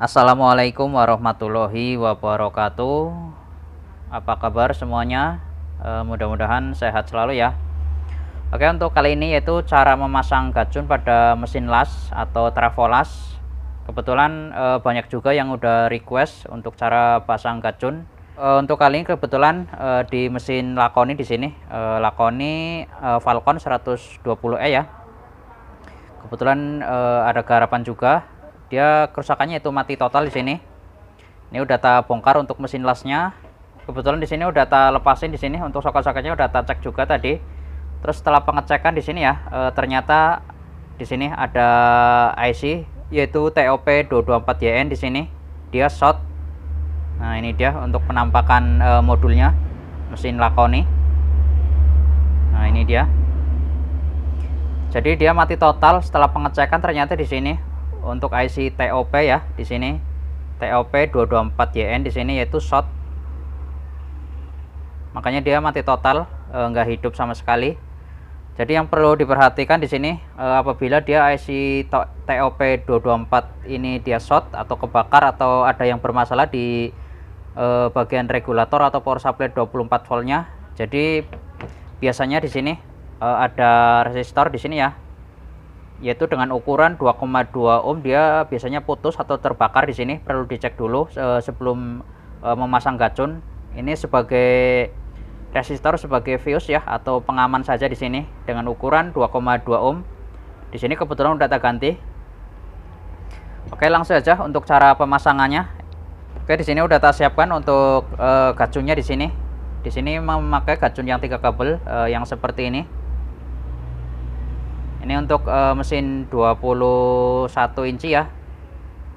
Assalamualaikum warahmatullahi wabarakatuh. Apa kabar semuanya? E, Mudah-mudahan sehat selalu ya. Oke, untuk kali ini yaitu cara memasang gacun pada mesin las atau las. Kebetulan e, banyak juga yang udah request untuk cara pasang gacun. E, untuk kali ini kebetulan e, di mesin Lakoni di sini, e, Lakoni e, Falcon 120E ya. Kebetulan e, ada garapan juga dia kerusakannya itu mati total di sini ini udah tak bongkar untuk mesin lasnya kebetulan di sini udah tak lepasin di sini untuk soket-soketnya udah tak cek juga tadi terus setelah pengecekan di sini ya e, ternyata di sini ada IC yaitu TOP224YN di sini dia short nah ini dia untuk penampakan e, modulnya mesin Lakoni nah ini dia jadi dia mati total setelah pengecekan ternyata di sini untuk IC TOP ya di sini TOP 224YN di sini yaitu short makanya dia mati total enggak eh, hidup sama sekali jadi yang perlu diperhatikan di sini eh, apabila dia IC TOP 224 ini dia short atau kebakar atau ada yang bermasalah di eh, bagian regulator atau power supply 24 voltnya jadi biasanya di sini ada resistor di sini ya yaitu dengan ukuran 2,2 ohm dia biasanya putus atau terbakar di sini perlu dicek dulu e, sebelum e, memasang gacun ini sebagai resistor sebagai fuse ya atau pengaman saja di sini dengan ukuran 2,2 ohm di sini kebetulan udah tak ganti oke langsung aja untuk cara pemasangannya oke di sini udah tak siapkan untuk e, gacunnya di sini di sini memakai gacun yang tiga kabel e, yang seperti ini ini untuk uh, mesin 21 inci ya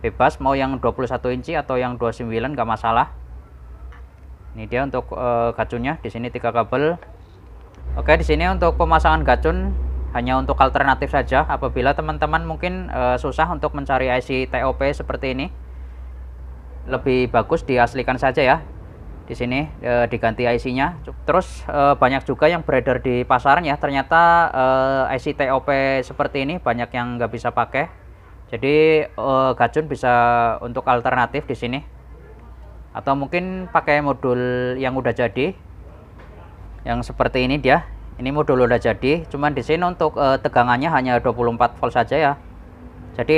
bebas mau yang 21 inci atau yang 29 nggak masalah ini dia untuk uh, gacunnya di sini tiga kabel oke di sini untuk pemasangan gacun hanya untuk alternatif saja apabila teman-teman mungkin uh, susah untuk mencari IC TOP seperti ini lebih bagus diaslikan saja ya di sini e, diganti IC-nya. Terus e, banyak juga yang beredar di pasaran ya. Ternyata e, eh, IC TOP seperti ini banyak yang nggak bisa pakai. Jadi e, Gajun bisa untuk alternatif di sini. Atau mungkin pakai modul yang udah jadi. Yang seperti ini dia. Ini modul udah jadi, cuman di sini untuk e, tegangannya hanya 24 volt saja ya. Jadi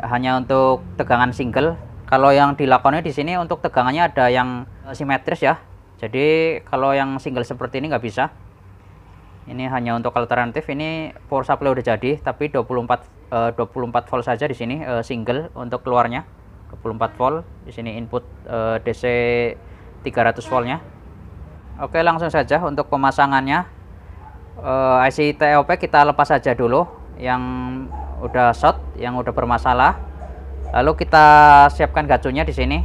hanya untuk tegangan single kalau yang dilakonnya di sini untuk tegangannya ada yang eh, simetris ya. Jadi kalau yang single seperti ini nggak bisa. Ini hanya untuk alternatif. Ini power supply udah jadi, tapi 24 24 eh, volt saja di sini eh, single untuk keluarnya. 24 volt. Di sini input DC 300 voltnya. Oke langsung saja untuk pemasangannya IC TOP e kita lepas saja dulu yang udah short yang udah bermasalah lalu kita siapkan gacunya di sini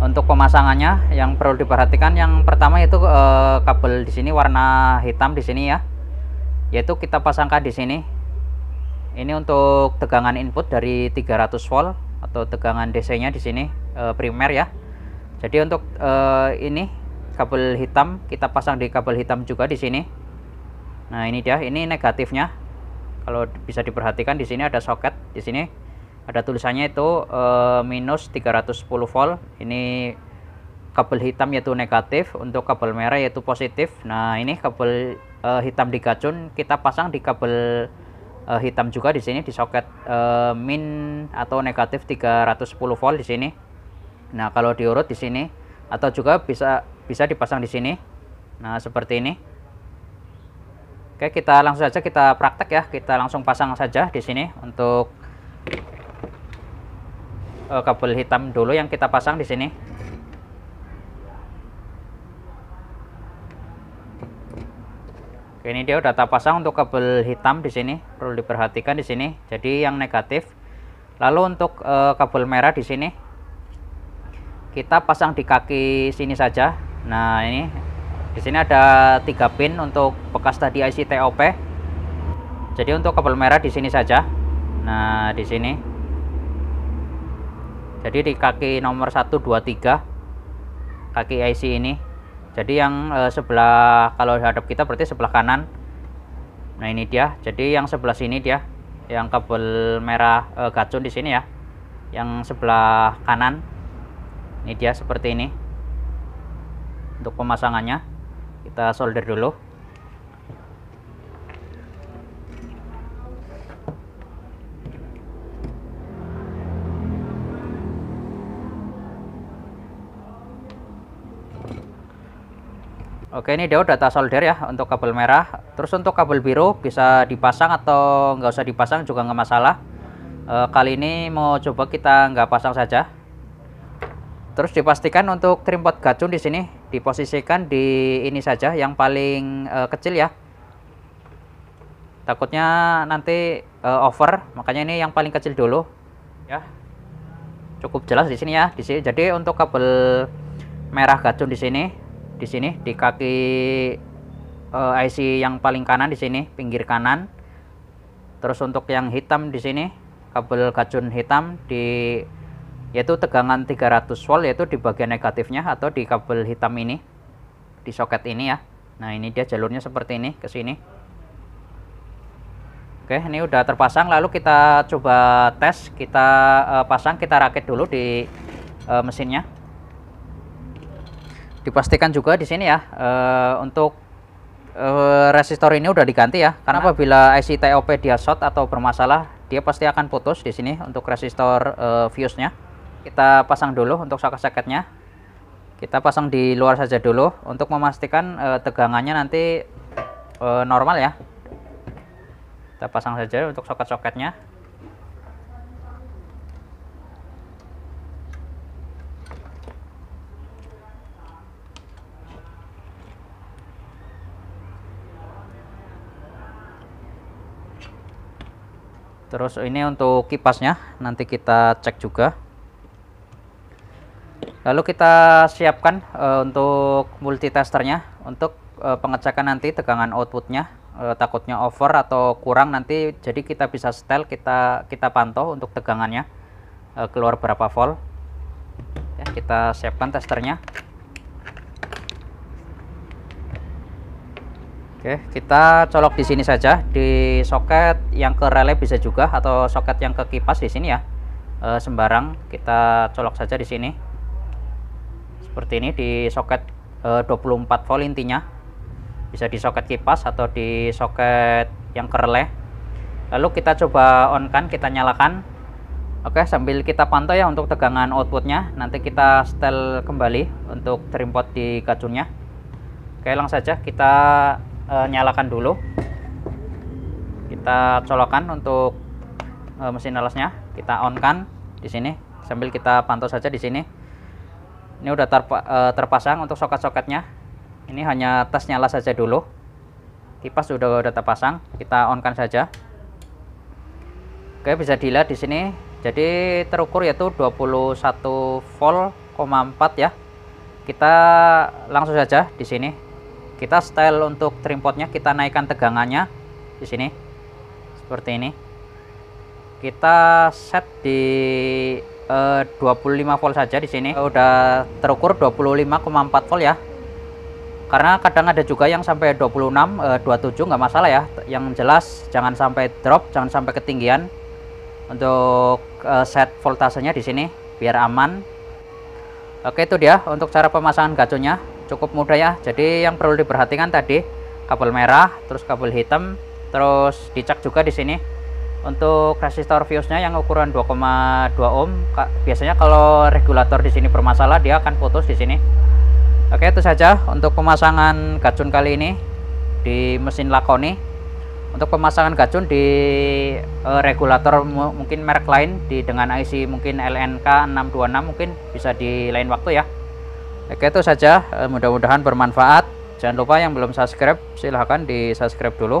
untuk pemasangannya yang perlu diperhatikan yang pertama itu e, kabel di sini warna hitam di sini ya yaitu kita pasangkan di sini ini untuk tegangan input dari 300 volt atau tegangan DC nya di sini e, primer ya jadi untuk e, ini kabel hitam kita pasang di kabel hitam juga di sini nah ini dia ini negatifnya kalau bisa diperhatikan di sini ada soket di sini ada tulisannya itu eh, minus 310 volt. Ini kabel hitam yaitu negatif, untuk kabel merah yaitu positif. Nah, ini kabel eh, hitam di gacun kita pasang di kabel eh, hitam juga di sini di soket eh, min atau negatif 310 volt di sini. Nah, kalau diurut di sini atau juga bisa bisa dipasang di sini. Nah, seperti ini. Oke, kita langsung saja kita praktek ya. Kita langsung pasang saja di sini untuk uh, kabel hitam dulu yang kita pasang di sini. Oke, ini dia udah tak pasang untuk kabel hitam di sini. Perlu diperhatikan di sini. Jadi yang negatif. Lalu untuk uh, kabel merah di sini kita pasang di kaki sini saja. Nah, ini di sini ada tiga pin untuk bekas tadi IC TOP. Jadi untuk kabel merah di sini saja. Nah, di sini. Jadi di kaki nomor 123 kaki IC ini. Jadi yang eh, sebelah kalau hadap kita berarti sebelah kanan. Nah, ini dia. Jadi yang sebelah sini dia yang kabel merah eh, gacun di sini ya. Yang sebelah kanan. Ini dia seperti ini. Untuk pemasangannya kita solder dulu Oke ini dia udah tak solder ya untuk kabel merah terus untuk kabel biru bisa dipasang atau nggak usah dipasang juga nggak masalah e, kali ini mau coba kita nggak pasang saja terus dipastikan untuk trim pot gacun di sini diposisikan di ini saja yang paling uh, kecil ya takutnya nanti uh, over makanya ini yang paling kecil dulu ya cukup jelas di sini ya di sini jadi untuk kabel merah gacun di sini di sini di kaki uh, eh, IC yang paling kanan di sini pinggir kanan terus untuk yang hitam di sini kabel gacun hitam di yaitu tegangan 300 volt yaitu di bagian negatifnya atau di kabel hitam ini di soket ini ya nah ini dia jalurnya seperti ini ke sini oke ini udah terpasang lalu kita coba tes kita uh, pasang kita rakit dulu di uh, mesinnya dipastikan juga di sini ya uh, untuk uh, resistor ini udah diganti ya karena nah. apabila IC TOP dia short atau bermasalah dia pasti akan putus di sini untuk resistor uh, fuse-nya kita pasang dulu untuk soket-soketnya kita pasang di luar saja dulu untuk memastikan e, tegangannya nanti e, normal ya kita pasang saja untuk soket-soketnya terus ini untuk kipasnya nanti kita cek juga lalu kita siapkan uh, untuk multitesternya untuk uh, pengecekan nanti tegangan outputnya uh, takutnya over atau kurang nanti jadi kita bisa setel kita kita pantau untuk tegangannya uh, keluar berapa volt ya, kita siapkan testernya Oke, kita colok di sini saja di soket yang ke relay bisa juga atau soket yang ke kipas di sini ya. E, sembarang kita colok saja di sini seperti ini di soket e, eh, 24 volt intinya bisa di soket kipas atau di soket yang kerleh lalu kita coba on kan kita nyalakan oke sambil kita pantau ya untuk tegangan outputnya nanti kita setel kembali untuk trimpot di kacunya. oke langsung saja kita e, nyalakan dulu kita colokan untuk e, mesin alasnya kita on kan di sini sambil kita pantau saja di sini ini udah terpa e, terpasang untuk soket-soketnya ini hanya tes nyala saja dulu kipas sudah udah terpasang kita on kan saja oke bisa dilihat di sini jadi terukur yaitu 21 volt 4 ya kita langsung saja di sini kita style untuk tripodnya kita naikkan tegangannya di sini seperti ini kita set di eh, 25 volt saja di sini eh, udah terukur 25,4 volt ya karena kadang ada juga yang sampai 26 eh, 27 nggak masalah ya yang jelas jangan sampai drop jangan sampai ketinggian untuk eh, set voltasenya di sini biar aman oke itu dia untuk cara pemasangan gacunya cukup mudah ya jadi yang perlu diperhatikan tadi kabel merah terus kabel hitam terus dicek juga di sini untuk resistor fuse-nya yang ukuran 2,2 ohm, biasanya kalau regulator di sini bermasalah dia akan putus di sini. Oke, itu saja untuk pemasangan gacun kali ini di mesin Lakoni. Untuk pemasangan gacun di e, regulator mungkin merek lain di dengan IC mungkin LNK626 mungkin bisa di lain waktu ya. Oke, itu saja. E, Mudah-mudahan bermanfaat. Jangan lupa yang belum subscribe silahkan di subscribe dulu